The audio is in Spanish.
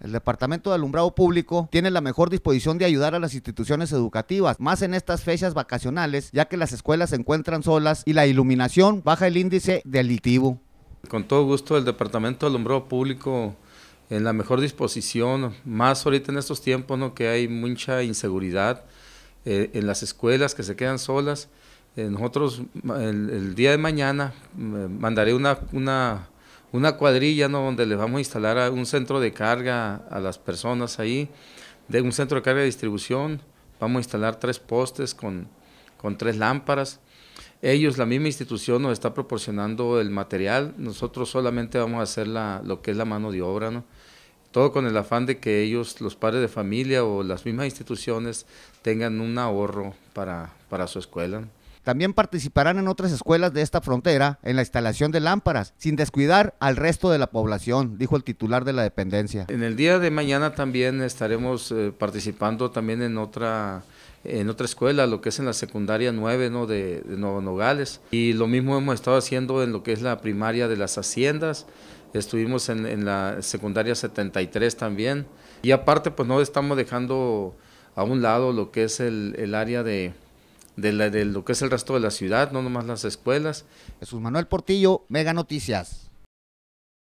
El Departamento de Alumbrado Público tiene la mejor disposición de ayudar a las instituciones educativas, más en estas fechas vacacionales, ya que las escuelas se encuentran solas y la iluminación baja el índice delictivo. Con todo gusto, el Departamento de Alumbrado Público en la mejor disposición, más ahorita en estos tiempos ¿no? que hay mucha inseguridad eh, en las escuelas que se quedan solas. Eh, nosotros el, día de mañana eh, mandaré una, una una cuadrilla donde les vamos a instalar un centro de carga a las personas ahí, de un centro de carga de distribución, vamos a instalar tres postes con, con tres lámparas. Ellos, la misma institución, nos está proporcionando el material, nosotros solamente vamos a hacer lo que es la mano de obra, ¿no? todo con el afán de que ellos, los padres de familia o las mismas instituciones, tengan un ahorro para, para su escuela. También participarán en otras escuelas de esta frontera en la instalación de lámparas, sin descuidar al resto de la población, dijo el titular de la dependencia. En el día de mañana también estaremos eh, participando también en otra en otra escuela, lo que es en la secundaria 9 ¿no? de, Nuevo Nogales. Y lo mismo hemos estado haciendo en lo que es la primaria de las haciendas, estuvimos en, la secundaria 73 también. Y aparte, pues no estamos dejando a un lado lo que es el área de, de, lo que es el resto de la ciudad, no nomás las escuelas. Jesús Manuel Portillo, Mega Noticias.